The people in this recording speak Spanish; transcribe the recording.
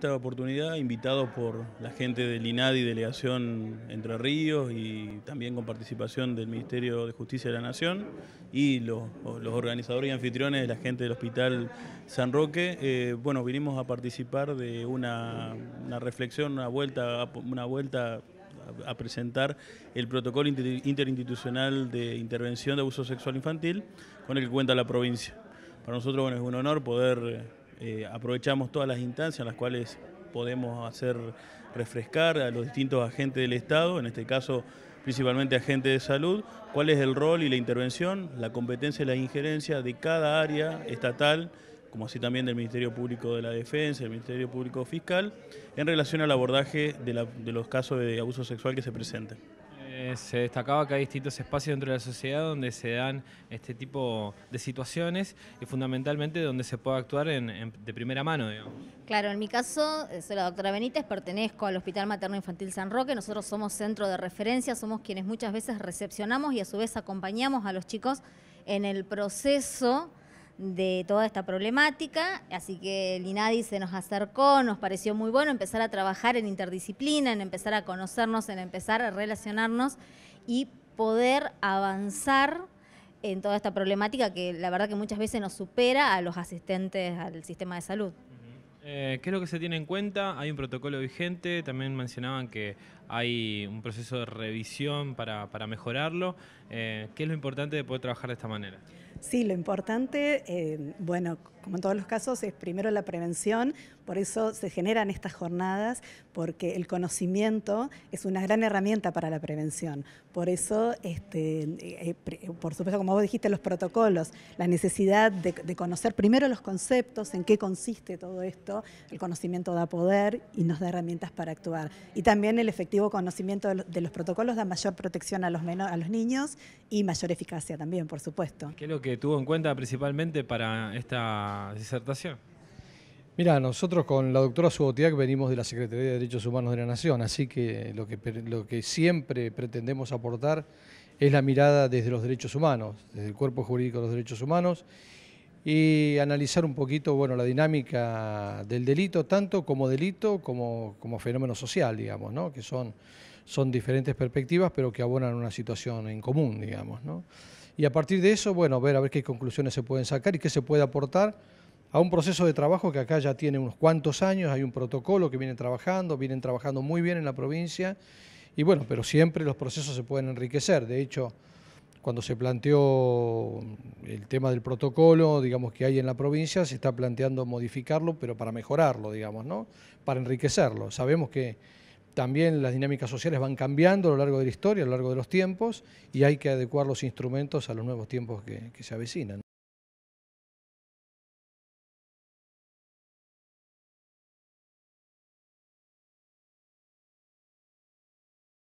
Esta oportunidad, invitados por la gente del INADI, Delegación Entre Ríos y también con participación del Ministerio de Justicia de la Nación y los, organizadores y anfitriones de la gente del Hospital San Roque, eh, bueno, vinimos a participar de una, reflexión, una vuelta, una vuelta a presentar el protocolo interinstitucional de intervención de abuso sexual infantil con el que cuenta la provincia. Para nosotros bueno, es un honor poder eh, eh, aprovechamos todas las instancias en las cuales podemos hacer refrescar a los distintos agentes del Estado, en este caso principalmente agentes de salud, cuál es el rol y la intervención, la competencia y la injerencia de cada área estatal, como así también del Ministerio Público de la Defensa, del Ministerio Público Fiscal, en relación al abordaje de, de los casos de abuso sexual que se presenten. Eh, se destacaba que hay distintos espacios dentro de la sociedad donde se dan este tipo de situaciones y fundamentalmente donde se puede actuar de primera mano. Claro, en mi caso, eh, soy la doctora Benítez, pertenezco al Hospital Materno Infantil San Roque, nosotros somos centro de referencia, somos quienes muchas veces recepcionamos y a su vez acompañamos a los chicos en el proceso de toda esta problemática, así que el INADI se nos acercó, nos pareció muy bueno empezar a trabajar en interdisciplina, en empezar a conocernos, en empezar a relacionarnos y poder avanzar en toda esta problemática que la verdad que muchas veces nos supera a los asistentes al sistema de salud. Eh, ¿Qué es lo que se tiene en cuenta? Hay un protocolo vigente, también mencionaban que hay un proceso de revisión para, mejorarlo. Eh, ¿Qué es lo importante de poder trabajar de esta manera? Sí, lo importante, eh, bueno, como en todos los casos, es primero la prevención, por eso se generan estas jornadas, porque el conocimiento es una gran herramienta para la prevención. Por eso, este, eh, por supuesto, como vos dijiste, los protocolos, la necesidad de, conocer primero los conceptos, en qué consiste todo esto, el conocimiento da poder y nos da herramientas para actuar. Y también el efectivo conocimiento de los, protocolos da mayor protección a los, a los niños y mayor eficacia también, por supuesto. ¿Qué es lo que tuvo en cuenta principalmente para esta disertación? Mira, nosotros con la doctora Subotiac venimos de la Secretaría de Derechos Humanos de la Nación, así que lo que, lo que siempre pretendemos aportar es la mirada desde los derechos humanos, desde el cuerpo jurídico de los derechos humanos, y analizar un poquito bueno, la dinámica del delito, tanto como delito como, como fenómeno social, digamos, ¿no? que son, son diferentes perspectivas, pero que abonan una situación en común, digamos. ¿no? Y a partir de eso, bueno, ver a ver qué conclusiones se pueden sacar y qué se puede aportar a un proceso de trabajo que acá ya tiene unos cuantos años, hay un protocolo que viene trabajando, vienen trabajando muy bien en la provincia, y bueno, pero siempre los procesos se pueden enriquecer. De hecho, cuando se planteó el tema del protocolo, digamos, que hay en la provincia, se está planteando modificarlo, pero para mejorarlo, digamos, ¿no? Para enriquecerlo. Sabemos que también las dinámicas sociales van cambiando a lo largo de la historia, a lo largo de los tiempos, y hay que adecuar los instrumentos a los nuevos tiempos que se avecinan.